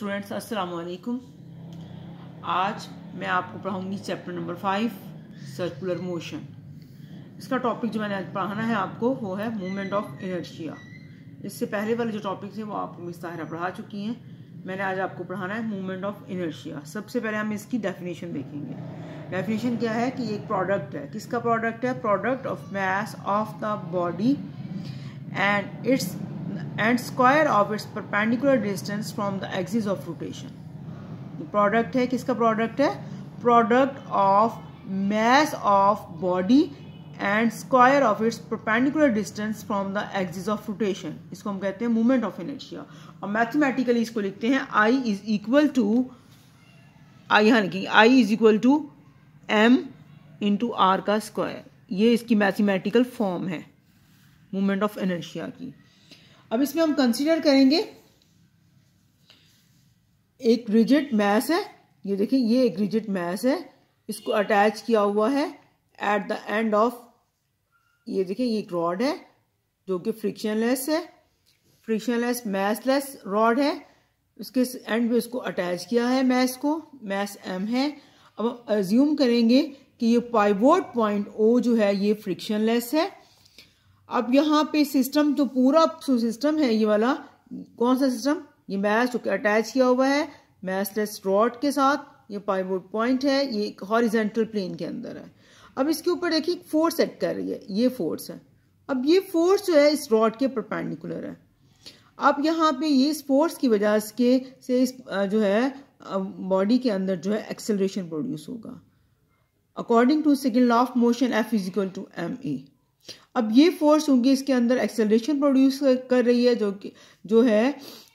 students अस्सलाम वालेकुम आज मैं आपको पढ़ाऊंगी chapter number five circular motion इसका टॉपिक जो मैंने आज पढ़ाना है आपको वो है मूवमेंट ऑफ इनर्जिया इससे पहले वाले जो टॉपिक्स हैं वो आपको मिस ताहरा पढ़ा चुकी हैं मैंने आज आपको पढ़ाना है मूवमेंट ऑफ इनर्जिया सबसे पहले हम इसकी डेफिनेशन देखेंगे डेफिनेशन क्या है कि एक प्रोडक्ट है किसका प्रोडक्ट है product of mass of the body and its and square of its perpendicular distance from the axis of rotation product है किसका प्रोडक्ट है product of mass of body and square of its perpendicular distance from the axis of rotation इसको हम कहते हैं movement of inertia और mathematically इसको लिखते हैं I is equal to I यहां लिखेंगे I is equal to M into are का स्क्वायर ये इसकी मैथमेटिकल फॉर्म है मूवमेंट ऑफ इनर्शिया की अब इसमें हम कंसीडर करेंगे एक रिजिट मैस है ये देखें ये एक रिजिट मैस है इसको अटैच किया हुआ है एट द एंड ऑफ ये देखें ये एक रॉड है जो कि फ्रिक्शनलेस है फ्रिक्शनलेस मैसलेस रॉड है उसके एंड पे इसको अटैच किया है मैस को मैस एम है अब हम एज्यूम करेंगे कि ये पाइवोट पॉइंट ओ जो है ये फ्रिक्शनलेस है अब यहाँ पे सिस्टम तो पूरा सिस्टम है ये वाला कौन सा सिस्टम ये मैच अटैच किया हुआ है मैशलेस रॉड के साथ ये पाइवोट पॉइंट है ये एक हॉरिजेंटल प्लेन के अंदर है अब इसके ऊपर देखिए फोर्स एक्ट कर रही है ये फोर्स है अब ये फोर्स जो है इस रॉड के परपेंडिकुलर है अब यहाँ पे ये इस फोर्स की वजह के से इस जो है बॉडी के अंदर जो है एक्सेलरेशन प्रोड्यूस होगा according to second law of motion F is equal to M A अब ये फोर्स होंगी इसके अंदर एक्सेलरेशन प्रोड्यूस कर रही है जो कि जो है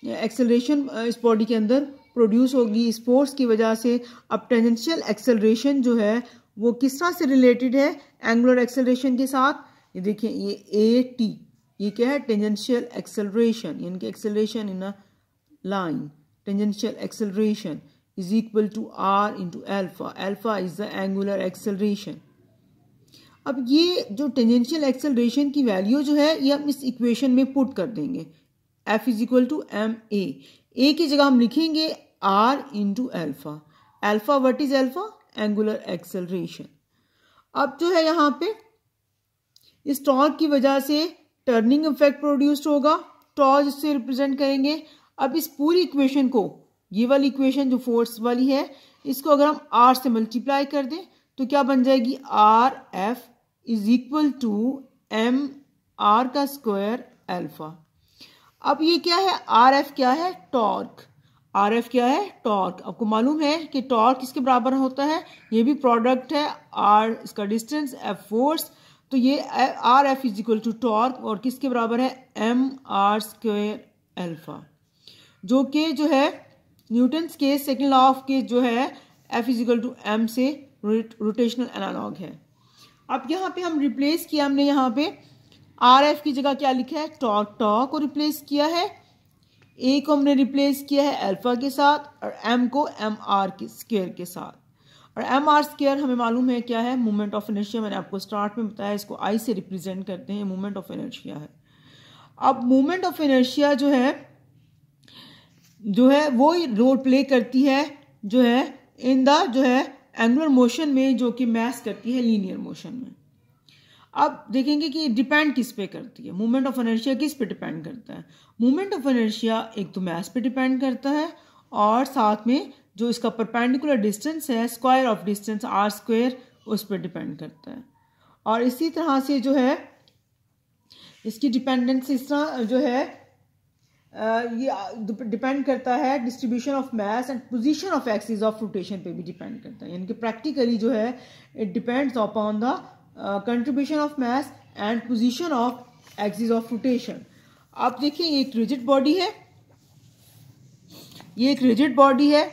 एक्सेलरेशन uh, इस बॉडी के अंदर प्रोड्यूस होगी इस फोर्स की वजह से अब टेंजेंशियल एक्सेलरेशन जो है वो किस तरह से रिलेटेड है एंगुलर एक्सेलरेशन के साथ ये देखिए ये ए टी ये क्या है टेंजेंशियल एक्सेलरेशन यानी कि acceleration in a line tangential acceleration is equal to R into alpha alpha is the angular acceleration अब ये जो टेंजेंशियल एक्सेलरेशन की वैल्यू जो है ये हम इस इक्वेशन में पुट कर देंगे F is equal to M A A की जगह हम लिखेंगे R into alpha alpha what is alpha angular acceleration अब जो है यहाँ पे इस टॉर्क की वजह से टर्निंग इफेक्ट प्रोड्यूस्ड होगा टॉर्च से रिप्रेजेंट करेंगे अब इस पूरी इक्वेशन को ये वाली इक्वेशन जो फोर्स वाली है इसको अगर हम आर से मल्टीप्लाई कर दें तो क्या बन जाएगी R F is equal to M R का स्क्वायर अल्फा अब ये क्या है आर एफ क्या है टॉर्क आर एफ क्या है टॉर्क आपको मालूम है कि टॉर्क किसके बराबर होता है ये भी प्रोडक्ट है आर इसका डिस्टेंस एफ फोर्स तो ये R F is equal to torque और किसके बराबर है एम आर स्क्वेयर एल्फा जो कि जो है न्यूटन्स के सेकेंड लॉ ऑफ के जो है F is equal to M से रोटेशनल एनालॉग है अब यहाँ पे हम रिप्लेस किया हमने यहाँ पे आर एफ की जगह क्या लिखा है टॉक टॉक को रिप्लेस किया है ए को हमने रिप्लेस किया है अल्फा के साथ और एम को एम आर के स्केयर के साथ और एम आर स्केयर हमें मालूम है क्या है मूवमेंट ऑफ एनर्जिया मैंने आपको स्टार्ट में बताया इसको आई से रिप्रेजेंट करते हैं मूवमेंट ऑफ एनर्जिया है अब मूवमेंट ऑफ एनर्जिया जो है जो है वो रोल प्ले करती है जो है इन द जो है एंगुलर मोशन में जो कि मैस करती है लीनियर मोशन में अब देखेंगे कि डिपेंड किस पे करती है मूवमेंट ऑफ एनर्शिया किस पे डिपेंड करता है मूवमेंट ऑफ एनर्शिया एक तो मैस पे डिपेंड करता है और साथ में जो इसका परपेंडिकुलर डिस्टेंस है square of distance R square उस पर डिपेंड करता है और इसी तरह से जो है इसकी डिपेंडेंस इस तरह जो है Uh, ये डिपेंड uh, करता है distribution of mass and position of axis of rotation पे भी डिपेंड करता है यानी कि प्रैक्टिकली जो है it depends upon the contribution of mass and position of axis of rotation आप देखिए ये एक रिजिड बॉडी है ये एक रिजिड बॉडी है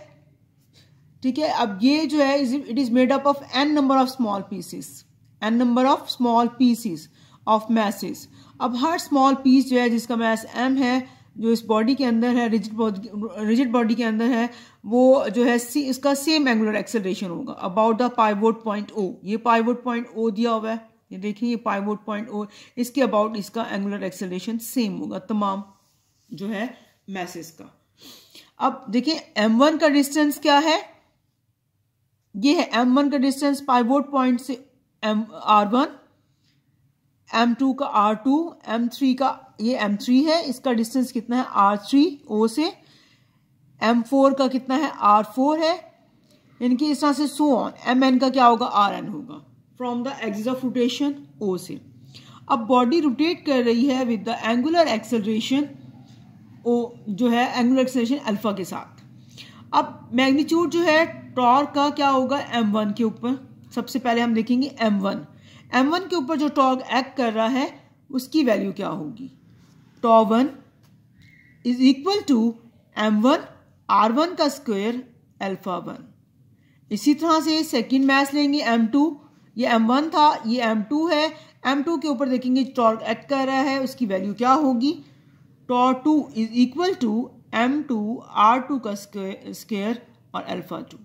ठीक है अब ये जो है it is made up of N number of small pieces N number of small pieces of masses अब हर स्मॉल पीस जो है जिसका मैस एम है जो इस बॉडी के अंदर है रिजिड बॉडी रिजिड बॉडी के अंदर है वो जो है सी इसका सेम एंगुलर एक्सेलरेशन होगा about the pivot point O ये पाइवोट पॉइंट ओ दिया हुआ है ये देखिए ये पाइवोट पॉइंट ओ इसके अबाउट इसका एंगुलर एक्सेलरेशन सेम होगा तमाम जो है मैसेज का अब देखिए m1 का डिस्टेंस क्या है ये है m1 का डिस्टेंस पाइवोट पॉइंट से M R one M two का आर टू एम थ्री का ये एम थ्री है इसका डिस्टेंस कितना है आर थ्री ओ से एम फोर का कितना है आर फोर है इनकी इस तरह से सो ऑन एम एन का क्या होगा आर एन होगा from the axis of rotation O से अब बॉडी रोटेट कर रही है with the angular acceleration O जो है एंगुलर एक्सेलरेशन अल्फा के साथ अब मैग्नीट्यूड जो है टॉर्क का क्या होगा एम वन के ऊपर सबसे पहले हम देखेंगे एम वन एम वन के ऊपर जो टॉग एक्ट कर रहा है उसकी वैल्यू क्या होगी tau one is equal to M one R one का स्क्वेयर एल्फा वन इसी तरह से सेकेंड मैच लेंगे एम टू ये एम वन था ये एम टू है एम टू के ऊपर देखेंगे टॉर्क एक्ट कर रहा है उसकी वैल्यू क्या होगी tau two is equal to M two R two का स्क्वेयर और एल्फा टू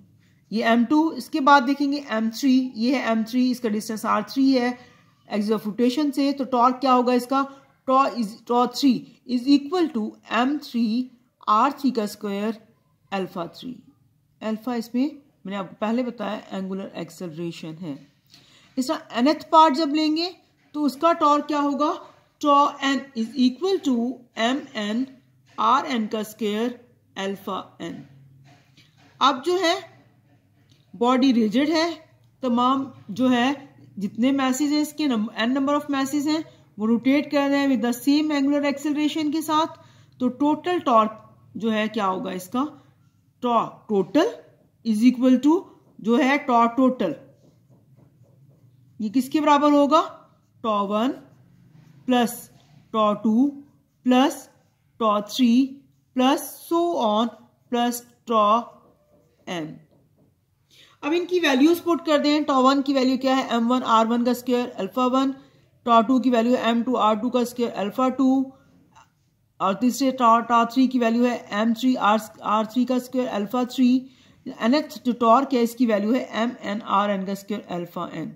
ये M2 इसके बाद देखेंगे M3 ये है M3 इसका डिस्टेंस R3 है एक्स ऑफ रोटेशन से तो टॉर्क क्या होगा इसका tau is tau three is equal to M three R three का स्क्वायर एल्फा थ्री एल्फा इसमें मैंने आपको पहले बताया एंगुलर एक्सेलरेशन है इसका एनथ पार्ट जब लेंगे तो उसका टॉर्क क्या होगा tau N is equal to M N R N का स्क्वायर एल्फा एन अब जो है बॉडी रिजिड है तमाम जो है जितने मैसेज हैं इसके एन नंबर ऑफ मैसेज हैं वो रोटेट कर रहे हैं with the same angular acceleration के साथ तो टोटल टॉर्क जो है क्या होगा इसका टोटल इज इक्वल टू जो है टॉ टोटल ये किसके बराबर होगा tau one plus tau two plus tau three plus so on plus tau N अब इनकी वैल्यूज पुट कर दें टॉ वन की वैल्यू क्या है एम वन आर वन का square alpha one tau two की वैल्यू है एम टू आर टू का स्क्वेयर अल्फा टू और तीसरे टॉ टॉ थ्री की वैल्यू है M three R R three का स्क्वेयर अल्फा थ्री एनएक्स जो टॉर क्या इसकी वैल्यू है एम एन आर एन का स्क्वेयर अल्फा एन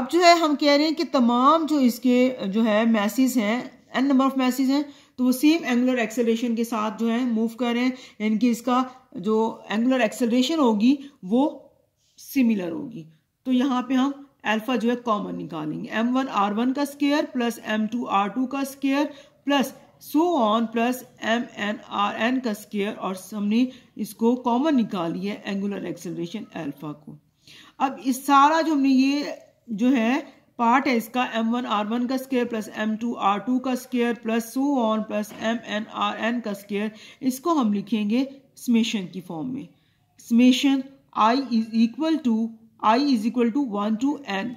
अब जो है हम कह रहे हैं कि तमाम जो इसके जो है मैसेज हैं एन नंबर ऑफ मैसेज हैं तो वो सेम एंगुलर एक्सेलरेशन के साथ जो है मूव कर रहे हैं यानी कि इसका जो एंगुलर एक्सेलरेशन होगी वो सिमिलर होगी तो यहाँ पे हम अल्फा जो है कॉमन निकालेंगे एम वन आर वन का square plus M two R two का square plus so on plus M N R N का स्केयर और हमने इसको कॉमन निकाली है एंगुलर एक्सेलरेशन एल्फा को अब इस सारा जो हमने ये जो है पार्ट है इसका एम वन आर वन का square plus M two R two का square plus so on plus M N R N का स्केयर इसको हम लिखेंगे समेशन की फॉर्म में summation I is equal to I is equal to one to N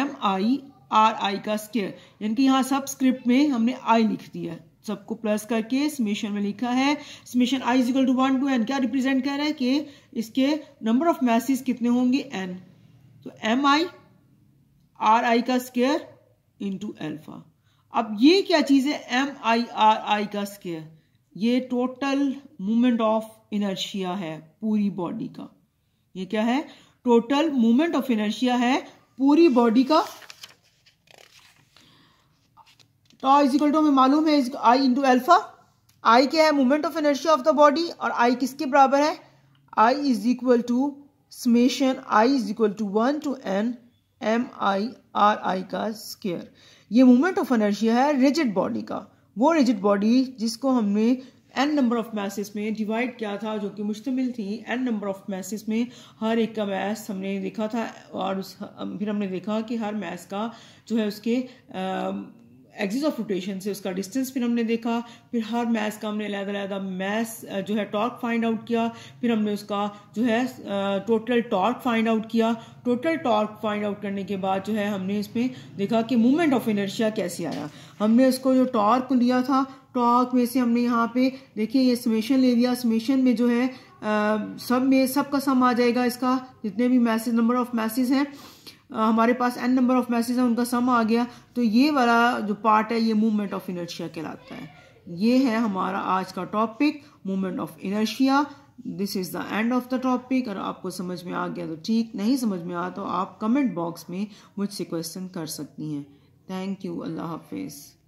M I R I का square यानी कि यहाँ स्क्रिप्ट में हमने आई लिख दिया सबको प्लस करके समेशन में लिखा है summation I is equal to one to N क्या रिप्रेजेंट कर रहा है कि इसके नंबर ऑफ मैसेज कितने होंगे एन तो एम आई आर आई का स्केयर इंटू एल्फा अब ये क्या चीज़ है एम आई आर आई का स्केयर ये टोटल मूवमेंट ऑफ इनर्शिया है पूरी बॉडी का ये क्या है टोटल मूवमेंट ऑफ इनर्शिया है पूरी बॉडी का तो इज इक्वल टू हमें मालूम है आई इंटू एल्फा आई क्या है movement of inertia of the body और आई किसके बराबर है I is equal to summation I is equal to one to N M I R I का स्केयर ये मूवमेंट ऑफ एनर्जिया है रिजिड बॉडी का वो रिजिड बॉडी जिसको हमने एन नंबर ऑफ मैसेस में डिवाइड किया था जो कि मुश्तमिल थी एन नंबर ऑफ मैसेस में हर एक का मैस हमने देखा था और उस फिर हमने देखा कि हर मैस का जो है उसके आ, एक्सिस ऑफ रोटेशन से उसका डिस्टेंस फिर हमने देखा फिर हर मैस का हमने अलग अलग मैस जो है टॉर्क फाइंड आउट किया फिर हमने उसका जो है टोटल टॉर्क फाइंड आउट किया टोटल टॉर्क फाइंड आउट करने के बाद जो है हमने इसमें देखा कि मूवमेंट ऑफ इनर्शिया कैसे आया हमने उसको जो टॉर्क लिया था टॉर्क में से हमने यहाँ पे देखिए ये समेशन ले लिया समेशन में जो है आ, सब में सब का सम आ जाएगा इसका जितने भी मैसेज नंबर ऑफ मैसेज हैं हमारे पास एन नंबर ऑफ मैसेज है उनका सम आ गया तो ये वाला जो पार्ट है ये मूवमेंट ऑफ इनर्शिया कहलाता है ये है हमारा आज का topic movement of inertia this is the end of the topic अगर आपको समझ में आ गया तो ठीक नहीं समझ में आया तो आप कमेंट बॉक्स में मुझसे क्वेश्चन कर सकती हैं थैंक यू अल्लाह हाफिज़